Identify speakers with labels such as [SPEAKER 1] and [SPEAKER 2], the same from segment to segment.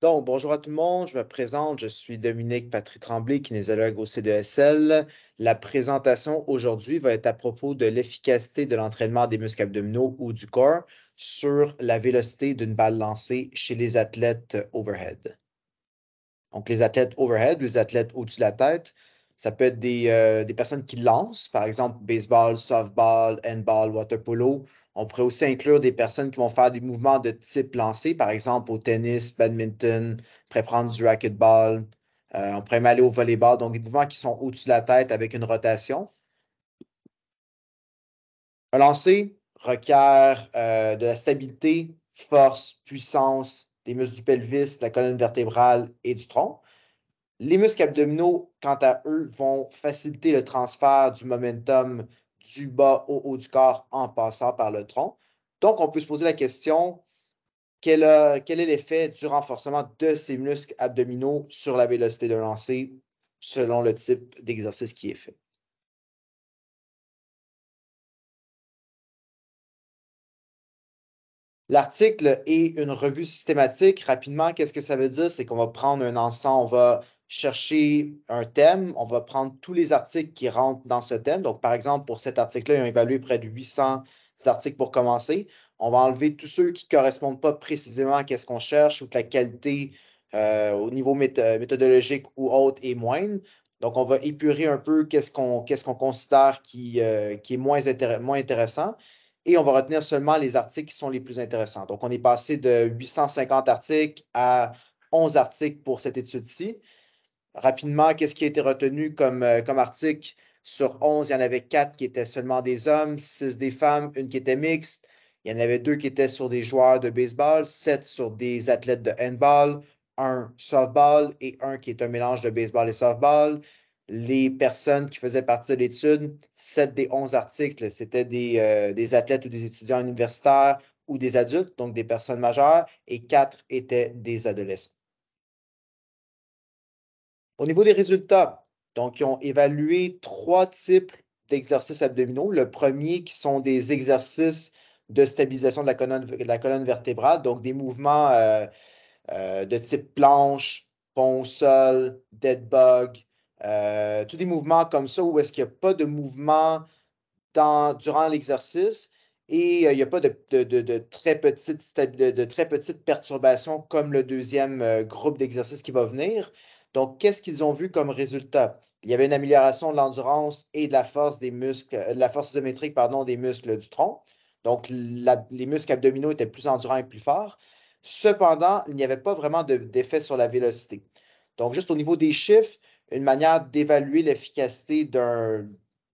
[SPEAKER 1] Donc, bonjour à tout le monde, je me présente, je suis Dominique Patrick Tremblay, kinésologue au CDSL. La présentation aujourd'hui va être à propos de l'efficacité de l'entraînement des muscles abdominaux ou du corps sur la vélocité d'une balle lancée chez les athlètes overhead. Donc, les athlètes overhead, les athlètes au-dessus de la tête, ça peut être des euh, personnes qui lancent, par exemple baseball, softball, handball, water polo, on pourrait aussi inclure des personnes qui vont faire des mouvements de type lancé, par exemple au tennis, badminton, on prendre du racquetball, euh, on pourrait même aller au volleyball, donc des mouvements qui sont au-dessus de la tête avec une rotation. Un lancer requiert euh, de la stabilité, force, puissance des muscles du pelvis, de la colonne vertébrale et du tronc. Les muscles abdominaux, quant à eux, vont faciliter le transfert du momentum du bas au haut du corps en passant par le tronc. Donc, on peut se poser la question, quel, est l'effet du renforcement de ces muscles abdominaux sur la vélocité de lancer selon le type d'exercice qui est fait? L'article est une revue systématique. Rapidement, qu'est-ce que ça veut dire? C'est qu'on va prendre un ensemble, on va chercher un thème, on va prendre tous les articles qui rentrent dans ce thème. Donc, par exemple, pour cet article-là, ils ont évalué près de 800 articles pour commencer. On va enlever tous ceux qui ne correspondent pas précisément à ce qu'on cherche ou que la qualité euh, au niveau méthodologique ou autre est moindre. Donc, on va épurer un peu qu'est-ce qu'on considère euh, qui, est moins, moins intéressant et on va retenir seulement les articles qui sont les plus intéressants. Donc, on est passé de 850 articles à 11 articles pour cette étude-ci. Rapidement, qu'est-ce qui a été retenu comme, euh, article? Sur 11, il y en avait 4 qui étaient seulement des hommes, 6 des femmes, une qui était mixte. Il y en avait 2 qui étaient sur des joueurs de baseball, 7 sur des athlètes de handball, un softball et un qui est un mélange de baseball et softball. Les personnes qui faisaient partie de l'étude, 7 des 11 articles, c'était des, euh, des, athlètes ou des étudiants universitaires ou des adultes, donc des personnes majeures, et 4 étaient des adolescents. Au niveau des résultats, donc ils ont évalué trois types d'exercices abdominaux. Le premier qui sont des exercices de stabilisation de la colonne, vertébrale, donc des mouvements euh, euh, de type planche, pont sol, dead bug, euh, tous des mouvements comme ça où est-ce qu'il n'y a pas de mouvement durant l'exercice et il n'y a pas de, très petites perturbations comme le deuxième groupe d'exercices qui va venir. Donc, qu'est-ce qu'ils ont vu comme résultat? Il y avait une amélioration de l'endurance et de la force des muscles, euh, de la force isométrique, pardon, des muscles du tronc. Donc, les muscles abdominaux étaient plus endurants et plus forts. Cependant, il n'y avait pas vraiment d'effet sur la vélocité. Donc, juste au niveau des chiffres, une manière d'évaluer l'efficacité d'un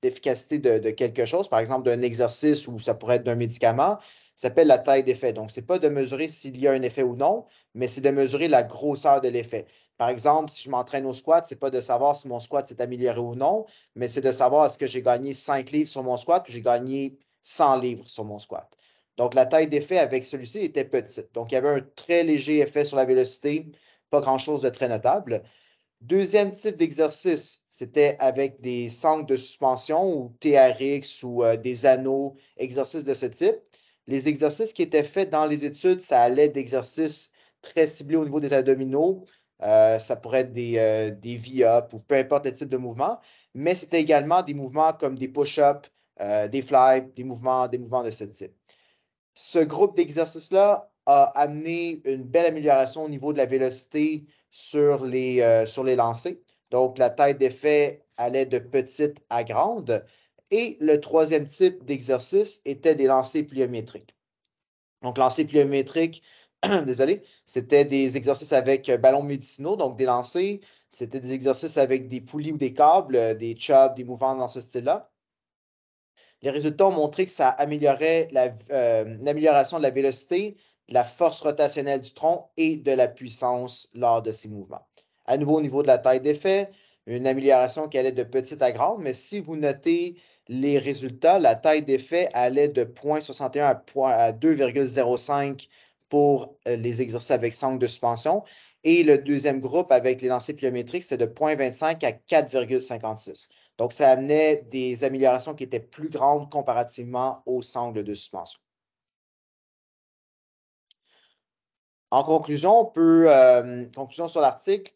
[SPEAKER 1] d'efficacité de, quelque chose, par exemple d'un exercice ou ça pourrait être d'un médicament, s'appelle la taille d'effet. Donc, ce n'est pas de mesurer s'il y a un effet ou non, mais c'est de mesurer la grosseur de l'effet. Par exemple, si je m'entraîne au squat, ce n'est pas de savoir si mon squat s'est amélioré ou non, mais c'est de savoir est-ce que j'ai gagné 5 livres sur mon squat ou j'ai gagné 100 livres sur mon squat. Donc, la taille d'effet avec celui-ci était petite. Donc, il y avait un très léger effet sur la vélocité, pas grand-chose de très notable. Deuxième type d'exercice, c'était avec des sangles de suspension ou TRX ou euh, des anneaux, exercices de ce type les exercices qui étaient faits dans les études, ça allait d'exercices très ciblés au niveau des abdominaux. Euh, ça pourrait être des, euh, V-up ou peu importe le type de mouvement, mais c'était également des mouvements comme des push-ups, euh, des fly, des mouvements, des mouvements de ce type. Ce groupe d'exercices-là a amené une belle amélioration au niveau de la vélocité sur les, sur les lancers. Donc, la taille d'effet allait de petite à grande, et le troisième type d'exercice était des lancers pliométriques. Donc, lancers pliométriques, désolé, c'était des exercices avec euh, ballons médicinaux, donc des lancers. C'était des exercices avec des poulies ou des câbles, euh, des chubs, des mouvements dans ce style-là. Les résultats ont montré que ça améliorait euh, l'amélioration de la vélocité, de la force rotationnelle du tronc et de la puissance lors de ces mouvements. À nouveau, au niveau de la taille d'effet, une amélioration qui allait de petite à grande, mais si vous notez les résultats, la taille d'effet allait de 0.61 à 2,05 pour euh, les exercices avec sangle de suspension. Et le deuxième groupe avec les lancers pliométriques, c'est de 0.25 à 4,56. Donc, ça amenait des améliorations qui étaient plus grandes comparativement aux sangles de suspension. En conclusion, on peut, euh, conclusion sur l'article,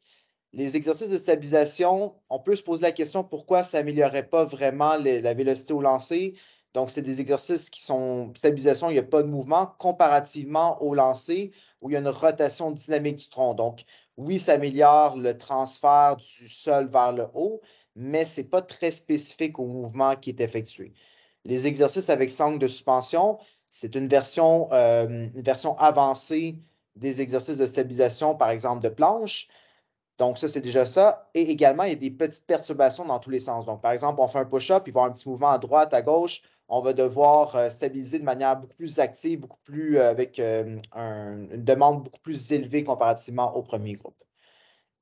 [SPEAKER 1] les exercices de stabilisation, on peut se poser la question pourquoi ça n'améliorait pas vraiment la vélocité au lancer. Donc, c'est des exercices qui sont stabilisation, il n'y a pas de mouvement, comparativement au lancer où il y a une rotation dynamique du tronc. Donc, oui, ça améliore le transfert du sol vers le haut, mais ce n'est pas très spécifique au mouvement qui est effectué. Les exercices avec sangle de suspension, c'est une version, euh, une version avancée des exercices de stabilisation, par exemple de planche. Donc, ça, c'est déjà ça. Et également, il y a des petites perturbations dans tous les sens. Donc, par exemple, on fait un push-up, il va y avoir un petit mouvement à droite, à gauche. On va devoir euh, stabiliser de manière beaucoup plus active, beaucoup plus euh, avec euh, une demande beaucoup plus élevée comparativement au premier groupe.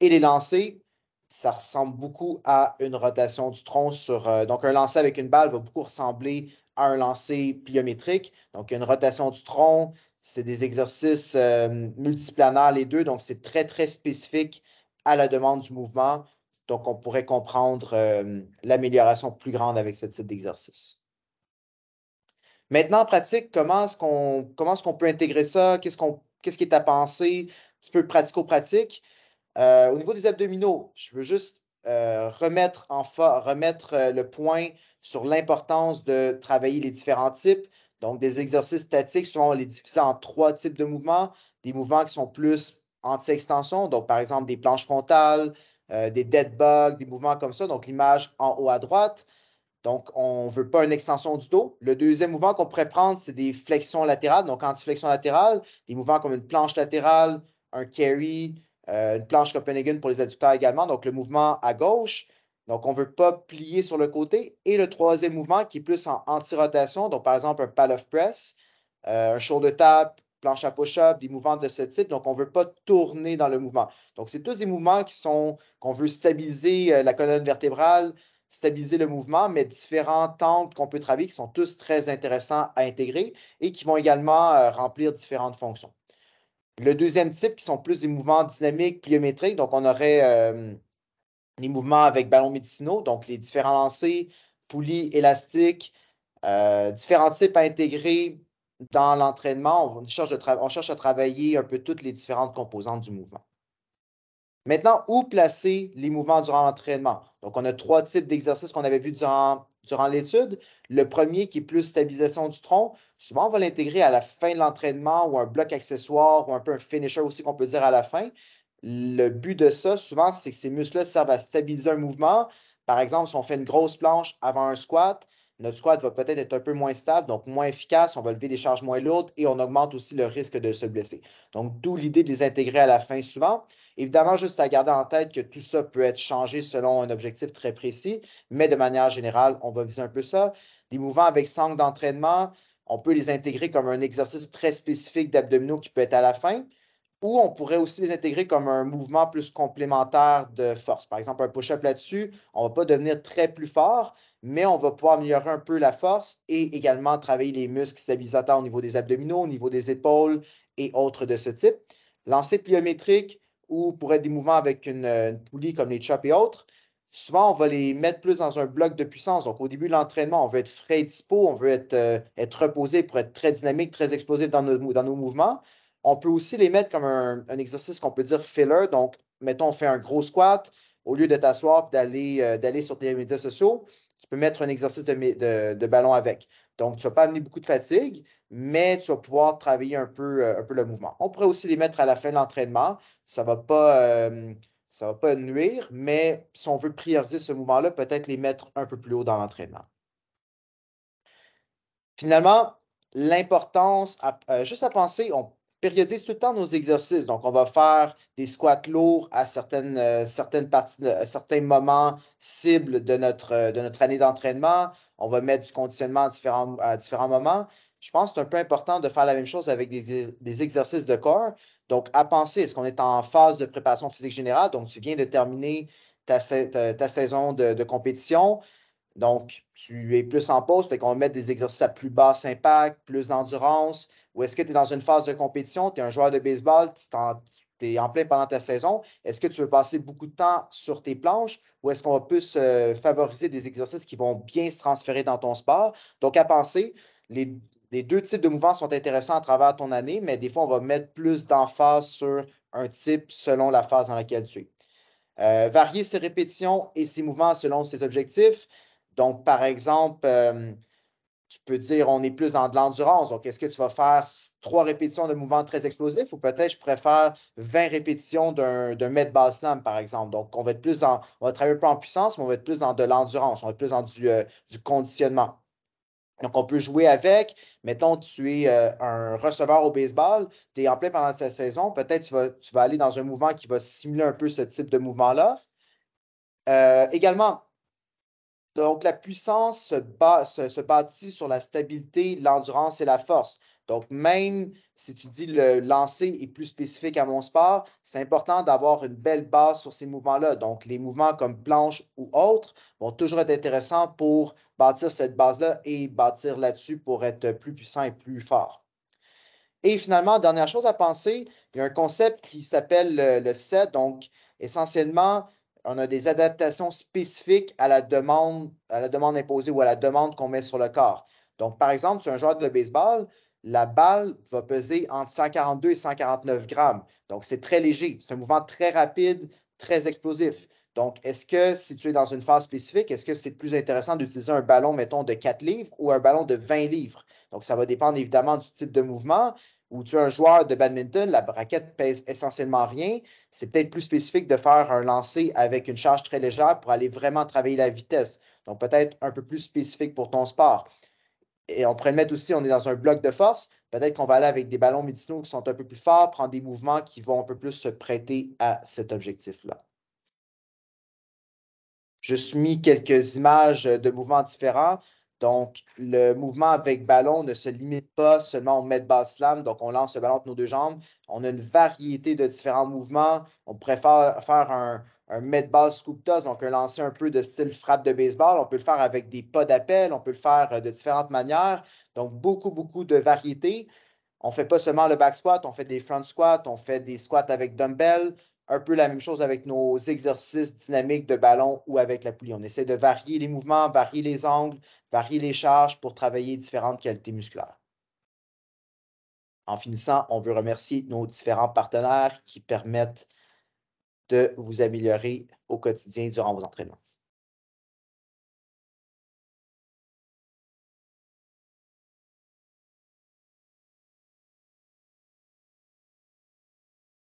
[SPEAKER 1] Et les lancers, ça ressemble beaucoup à une rotation du tronc sur. donc, un lancer avec une balle va beaucoup ressembler à un lancer pliométrique. Donc, une rotation du tronc, c'est des exercices multiplanaires, les deux. Donc, c'est très, très spécifique à la demande du mouvement. Donc, on pourrait comprendre euh, l'amélioration plus grande avec ce type d'exercice. Maintenant, en pratique, comment est-ce qu'on peut intégrer ça? Qu'est-ce qui est à penser? Un petit peu pratico-pratique. Euh, au niveau des abdominaux, je veux juste euh, remettre, en remettre le point sur l'importance de travailler les différents types. Donc, des exercices statiques, souvent, on les divise en trois types de mouvements. Des mouvements qui sont plus anti-extension, donc par exemple des planches frontales, euh, des dead bugs, des mouvements comme ça, donc l'image en haut à droite. Donc, on ne veut pas une extension du dos. Le deuxième mouvement qu'on pourrait prendre, c'est des flexions latérales, donc anti-flexion latérale, des mouvements comme une planche latérale, un carry, euh, une planche Copenhagen pour les adducteurs également, donc le mouvement à gauche. Donc, on ne veut pas plier sur le côté. Et le troisième mouvement qui est plus en anti-rotation, donc par exemple un of press, euh, un show de tape, planche à push-up, des mouvements de ce type. Donc, on ne veut pas tourner dans le mouvement. Donc, c'est tous des mouvements qui sont qu'on veut stabiliser euh, la colonne vertébrale, stabiliser le mouvement, mais différents temps qu'on peut travailler qui sont tous très intéressants à intégrer et qui vont également euh, remplir différentes fonctions. Le deuxième type, qui sont plus des mouvements dynamiques, pliométriques, donc on aurait euh, les mouvements avec ballons médicinaux, donc les différents lancers, poulies élastiques, différents types à intégrer, dans l'entraînement, on cherche, à travailler un peu toutes les différentes composantes du mouvement. Maintenant, où placer les mouvements durant l'entraînement? Donc, on a trois types d'exercices qu'on avait vus durant, durant l'étude. Le premier qui est plus stabilisation du tronc. Souvent, on va l'intégrer à la fin de l'entraînement ou un bloc accessoire ou un peu un finisher aussi qu'on peut dire à la fin. Le but de ça, souvent, c'est que ces muscles-là servent à stabiliser un mouvement. Par exemple, si on fait une grosse planche avant un squat, notre squat va peut-être être un peu moins stable, donc moins efficace, on va lever des charges moins lourdes et on augmente aussi le risque de se blesser. Donc, d'où l'idée de les intégrer à la fin souvent. Évidemment, juste à garder en tête que tout ça peut être changé selon un objectif très précis, mais de manière générale, on va viser un peu ça. Des mouvements avec sangle d'entraînement, on peut les intégrer comme un exercice très spécifique d'abdominaux qui peut être à la fin ou on pourrait aussi les intégrer comme un mouvement plus complémentaire de force. Par exemple, un push-up là-dessus, on ne va pas devenir très plus fort, mais on va pouvoir améliorer un peu la force et également travailler les muscles stabilisateurs au niveau des abdominaux, au niveau des épaules et autres de ce type. Lancer pliométrique ou pour être des mouvements avec une, poulie comme les chops et autres, souvent on va les mettre plus dans un bloc de puissance. Donc au début de l'entraînement, on veut être frais et dispo, on veut être, euh, reposé pour être très dynamique, très explosif dans nos mouvements. On peut aussi les mettre comme un, exercice qu'on peut dire filler. Donc, mettons, on fait un gros squat. Au lieu de t'asseoir et d'aller euh, sur tes médias sociaux, tu peux mettre un exercice de, de, ballon avec. Donc, tu ne vas pas amener beaucoup de fatigue, mais tu vas pouvoir travailler un peu, euh, un peu le mouvement. On pourrait aussi les mettre à la fin de l'entraînement. Ça ne va, pas, euh, va pas nuire, mais si on veut prioriser ce mouvement-là, peut-être les mettre un peu plus haut dans l'entraînement. Finalement, l'importance, juste à penser, on, périodise tout le temps nos exercices. Donc, on va faire des squats lourds à euh, à certains moments cibles euh, de notre, année d'entraînement. On va mettre du conditionnement à différents, moments. Je pense que c'est un peu important de faire la même chose avec des, exercices de corps. Donc, à penser, est-ce qu'on est en phase de préparation physique générale? Donc, tu viens de terminer ta, saison de, compétition. Donc, tu es plus en pause, fait qu'on va mettre des exercices à plus basse impact, plus d'endurance, ou est-ce que tu es dans une phase de compétition, tu es un joueur de baseball, tu es en plein pendant ta saison, est-ce que tu veux passer beaucoup de temps sur tes planches ou est-ce qu'on va plus euh, favoriser des exercices qui vont bien se transférer dans ton sport? Donc, à penser, les, deux types de mouvements sont intéressants à travers ton année, mais des fois, on va mettre plus d'emphase sur un type selon la phase dans laquelle tu es. Euh, varier ses répétitions et ses mouvements selon ses objectifs. Donc, par exemple, euh, tu peux dire on est plus dans de l'endurance. Donc, est-ce que tu vas faire trois répétitions de mouvements très explosifs ou peut-être je préfère 20 répétitions d'un mètre basse slam, par exemple. Donc, on va être plus en, on va travailler un peu en puissance, mais on va être plus dans de l'endurance, on va être plus en euh, du, conditionnement. Donc, on peut jouer avec, mettons, tu es euh, un receveur au baseball, tu es en plein pendant cette saison, peut-être tu vas, tu vas aller dans un mouvement qui va simuler un peu ce type de mouvement-là. Euh, également, donc, la puissance se, bâtit sur la stabilité, l'endurance et la force. Donc, même si tu dis le lancer est plus spécifique à mon sport, c'est important d'avoir une belle base sur ces mouvements-là. Donc, les mouvements comme planche ou autres vont toujours être intéressants pour bâtir cette base-là et bâtir là-dessus pour être plus puissant et plus fort. Et finalement, dernière chose à penser, il y a un concept qui s'appelle le set. Donc, essentiellement, on a des adaptations spécifiques à la demande, à la demande imposée ou à la demande qu'on met sur le corps. Donc, par exemple, es un joueur de baseball, la balle va peser entre 142 et 149 grammes. Donc, c'est très léger. C'est un mouvement très rapide, très explosif. Donc, est-ce que si tu es dans une phase spécifique, est-ce que c'est plus intéressant d'utiliser un ballon, mettons, de 4 livres ou un ballon de 20 livres? Donc, ça va dépendre évidemment du type de mouvement, où tu es un joueur de badminton, la braquette pèse essentiellement rien. C'est peut-être plus spécifique de faire un lancer avec une charge très légère pour aller vraiment travailler la vitesse. Donc, peut-être un peu plus spécifique pour ton sport. Et on pourrait le mettre aussi, on est dans un bloc de force. Peut-être qu'on va aller avec des ballons médicinaux qui sont un peu plus forts, prendre des mouvements qui vont un peu plus se prêter à cet objectif-là. Je suis mis quelques images de mouvements différents. Donc, le mouvement avec ballon ne se limite pas seulement au med ball slam, donc on lance le ballon entre nos deux jambes. On a une variété de différents mouvements. On préfère faire un, un med ball scoop toss, donc un lancer un peu de style frappe de baseball. On peut le faire avec des pas d'appel, on peut le faire euh, de différentes manières. Donc, beaucoup, beaucoup de variétés. On ne fait pas seulement le back squat, on fait des front squats, on fait des squats avec dumbbell, un peu la même chose avec nos exercices dynamiques de ballon ou avec la poulie. On essaie de varier les mouvements, varier les angles, varier les charges pour travailler différentes qualités musculaires. En finissant, on veut remercier nos différents partenaires qui permettent de vous améliorer au quotidien durant vos entraînements.